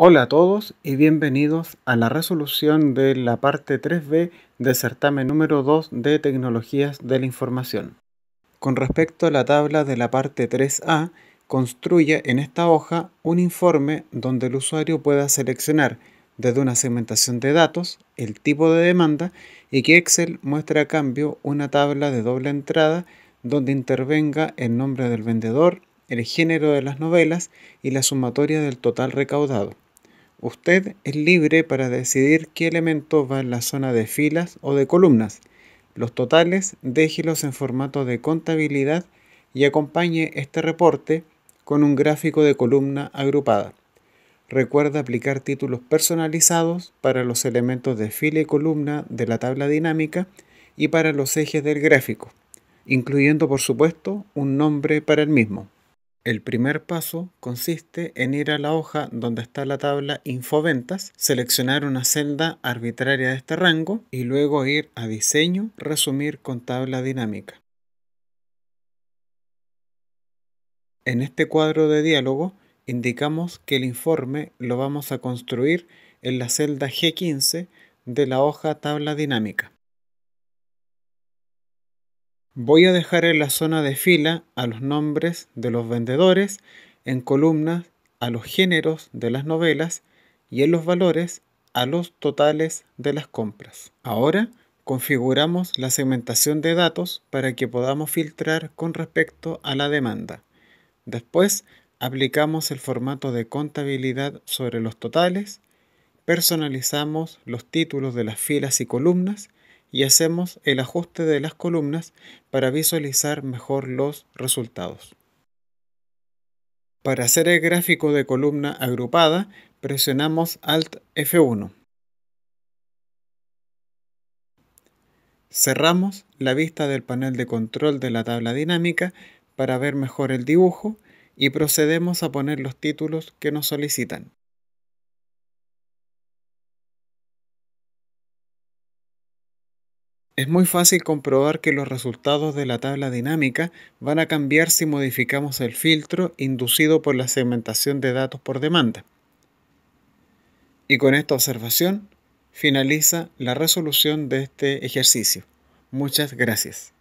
Hola a todos y bienvenidos a la resolución de la parte 3B del certamen número 2 de Tecnologías de la Información. Con respecto a la tabla de la parte 3A, construye en esta hoja un informe donde el usuario pueda seleccionar desde una segmentación de datos el tipo de demanda y que Excel muestre a cambio una tabla de doble entrada donde intervenga el nombre del vendedor, el género de las novelas y la sumatoria del total recaudado. Usted es libre para decidir qué elementos va en la zona de filas o de columnas. Los totales déjelos en formato de contabilidad y acompañe este reporte con un gráfico de columna agrupada. Recuerda aplicar títulos personalizados para los elementos de fila y columna de la tabla dinámica y para los ejes del gráfico, incluyendo por supuesto un nombre para el mismo. El primer paso consiste en ir a la hoja donde está la tabla Infoventas, seleccionar una celda arbitraria de este rango y luego ir a Diseño, Resumir con tabla dinámica. En este cuadro de diálogo indicamos que el informe lo vamos a construir en la celda G15 de la hoja tabla dinámica. Voy a dejar en la zona de fila a los nombres de los vendedores, en columnas a los géneros de las novelas y en los valores a los totales de las compras. Ahora configuramos la segmentación de datos para que podamos filtrar con respecto a la demanda. Después aplicamos el formato de contabilidad sobre los totales, personalizamos los títulos de las filas y columnas y hacemos el ajuste de las columnas para visualizar mejor los resultados. Para hacer el gráfico de columna agrupada, presionamos Alt F1. Cerramos la vista del panel de control de la tabla dinámica para ver mejor el dibujo y procedemos a poner los títulos que nos solicitan. Es muy fácil comprobar que los resultados de la tabla dinámica van a cambiar si modificamos el filtro inducido por la segmentación de datos por demanda. Y con esta observación finaliza la resolución de este ejercicio. Muchas gracias.